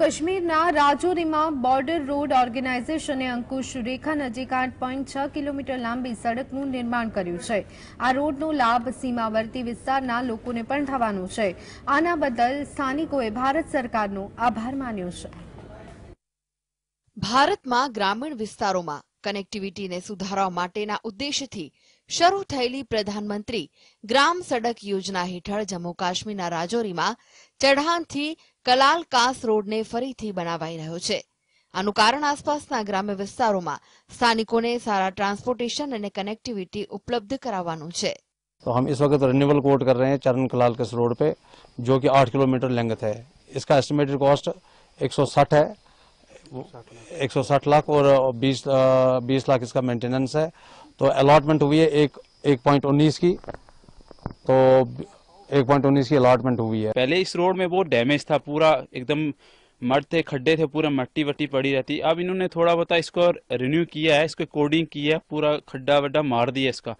કાશ્મીરના રાજૌરીમાં border road ઓર્ગેનાઇઝેશને અંકુશ રેખા નજીક આઠ પોઈન્ટ છ કિલોમીટર લાંબી સડકનું નિર્માણ કર્યું છે આ રોડનો લાભ સીમાવર્તી વિસ્તારના લોકોને પણ થવાનો છે આના બદલ સ્થાનિકોએ ભારત સરકારનો આભાર માન્યો છે ભારતમાં ગ્રામીણ વિસ્તારોમાં કનેક્ટિવિટીને સુધારવા માટેના ઉદ્દેશથી શરૂ થયેલી પ્રધાનમંત્રી ગ્રામ સડક યોજના હેઠળ જમ્મુ કાશ્મીરના રાજૌરીમાં ચઢાણથી कलाल कास रोड ने फिर से बनवावाई રહ્યો છે અનુકારણ આસપાસના ગ્રામ્ય વિસ્તારોમાં સ્થાનિકોને સારા ટ્રાન્સપોર્ટેશન અને કનેક્ટિવિટી ઉપલબ્ધ કરાવવાનું છે તો અમે ਇਸ વખત રિન્યુઅલ કોટ કર ਰਹੇ છીએ ચરણ કલાલ કસ રોડ પર જો કે 8 કિલોમીટર લંબત છે इसका एस्टीमेटेड कॉस्ट 160 है 160 લાખ ઓર 20 20 લાખ इसका मेंटेनेंस है तो अलॉटमेंट हुई है 1 1.19 की तो एक पॉइंट उन्नीस की अलॉटमेंट हुई है पहले इस रोड में बहुत डैमेज था पूरा एकदम मड थे खड्डे थे पूरा मट्टी वट्टी पड़ी रहती अब इन्होंने थोड़ा बहुत इसको रिन्यू किया है इसको कोडिंग किया है पूरा खड्डा वड्डा मार दिया इसका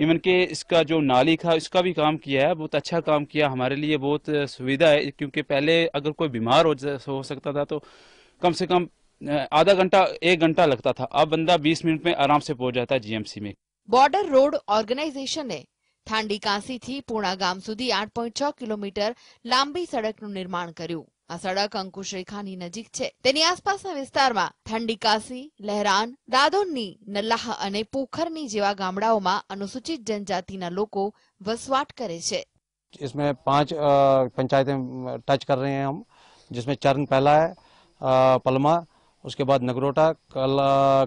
इवन के इसका जो नाली था इसका भी काम किया है बहुत अच्छा काम किया हमारे लिए बहुत सुविधा है क्योंकि पहले अगर कोई बीमार हो, हो सकता था तो कम से कम आधा घंटा एक घंटा लगता था अब बंदा 20 मिनट में आराम से पहुंच जाता है जीएमसी में बॉर्डर रोड ऑर्गेनाइजेशन ने થાંડી પૂણા ગામ સુધી આઠ પોઈન્ટ છ કિલોમીટર લાંબી સડકનું નિર્માણ કર્યું આ સડક અંકુશરેખાની નજીક છે તેની આસપાસના વિસ્તારમાં ઠંડી લહેરાન દાદોનની નલ્લાહ અને પોખરની જેવા ગામડાઓમાં અનુસૂચિત જનજાતિના લોકો વસવાટ કરે છે इसमें पांच पंचायतें टच कर रहे हैं हम जिसमें चरण पहला है पलमा उसके बाद नगरोटा कल,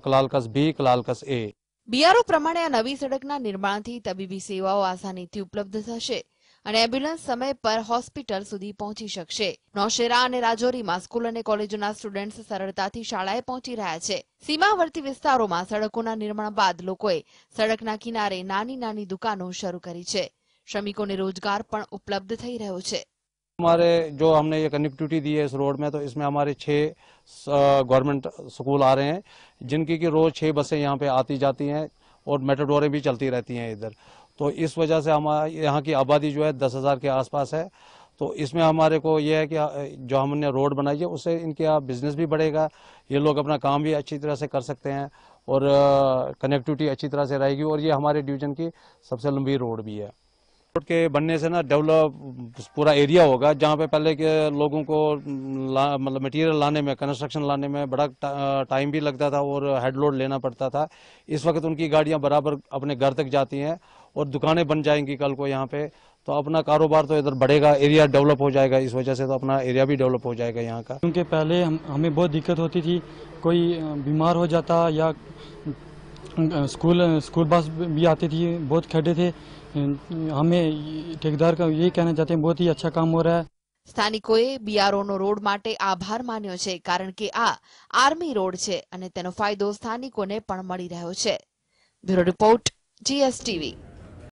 कलालकस बी कलालकस ए બીઆરઓ પ્રમાણે આ નવી સડકના નિર્માણથી તબીબી સેવાઓ આસાનીથી ઉપલબ્ધ થશે અને એમ્બ્યુલન્સ સમય પર હોસ્પિટલ સુધી પહોંચી શકશે નોશેરા અને રાજૌરીમાં સ્કૂલ અને કોલેજોના સ્ટુડન્ટ્સ સરળતાથી શાળાએ પહોંચી રહ્યા છે સીમાવર્તી વિસ્તારોમાં સડકોના નિર્માણ બાદ લોકોએ સડકના કિનારે નાની નાની દુકાનો શરૂ કરી છે શ્રમિકોને રોજગાર પણ ઉપલબ્ધ થઈ રહ્યો છે हमारे जो हमने ये कनेक्टिविटी दी है इस रोड में तो इसमें हमारे छः गवर्नमेंट स्कूल आ रहे हैं जिनकी कि रोज़ छः बसें यहाँ पे आती जाती हैं और मेटाडोरें भी चलती रहती हैं इधर तो इस वजह से हमारे यहाँ की आबादी जो है दस हज़ार के आसपास है तो इसमें हमारे को ये है कि जो हमने रोड बनाई है उससे इनके यहाँ बिजनेस भी बढ़ेगा ये लोग अपना काम भी अच्छी तरह से कर सकते हैं और कनेक्टिविटी अच्छी तरह से रहेगी और ये हमारे डिवीज़न की सबसे लंबी रोड भी है रोड के बनने से ना डेवलप पूरा एरिया होगा जहाँ पे पहले के लोगों को मतलब मटेरियल लाने में कंस्ट्रक्शन लाने में बड़ा टाइम टाइम भी लगता था और हेड लोड लेना पड़ता था इस वक्त उनकी गाड़ियाँ बराबर अपने घर तक जाती हैं और दुकानें बन जाएंगी कल को यहाँ पे तो अपना कारोबार तो इधर बढ़ेगा एरिया डेवलप हो जाएगा इस वजह से तो अपना एरिया भी डेवलप हो जाएगा यहाँ का क्योंकि पहले हम हमें बहुत दिक्कत होती थी कोई बीमार हो जाता या स्कूल स्कूल बस भी आती थी बहुत खड़े थे हमें ठेकेदार का ये कहना चाहते हैं बहुत ही अच्छा સ્થાનિકોએ બિયારોનો રોડ માટે આભાર માન્યો છે કારણ કે આ આર્મી રોડ છે અને તેનો ફાયદો સ્થાનિકોને પણ મળી રહ્યો છે બ્યુરો રિપોર્ટ જીએસટીવી